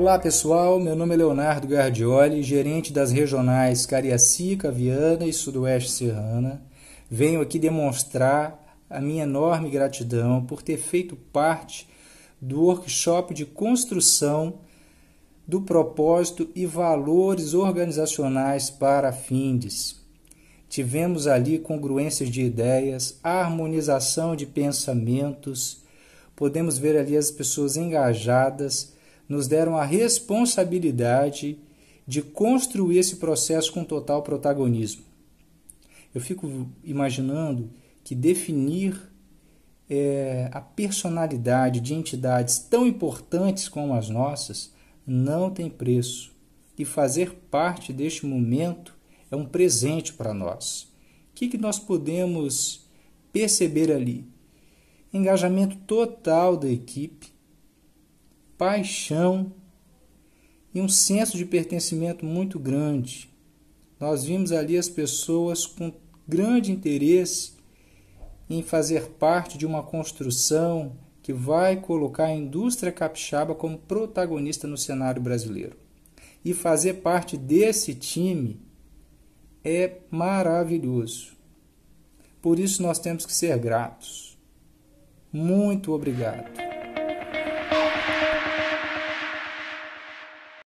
Olá pessoal, meu nome é Leonardo Gardioli, gerente das regionais Cariacica, Viana e Sudoeste Serrana. Venho aqui demonstrar a minha enorme gratidão por ter feito parte do workshop de construção do propósito e valores organizacionais para FINDES. Tivemos ali congruências de ideias, harmonização de pensamentos, podemos ver ali as pessoas engajadas nos deram a responsabilidade de construir esse processo com total protagonismo. Eu fico imaginando que definir é, a personalidade de entidades tão importantes como as nossas não tem preço. E fazer parte deste momento é um presente para nós. O que, que nós podemos perceber ali? Engajamento total da equipe, paixão e um senso de pertencimento muito grande. Nós vimos ali as pessoas com grande interesse em fazer parte de uma construção que vai colocar a indústria capixaba como protagonista no cenário brasileiro. E fazer parte desse time é maravilhoso. Por isso nós temos que ser gratos. Muito obrigado.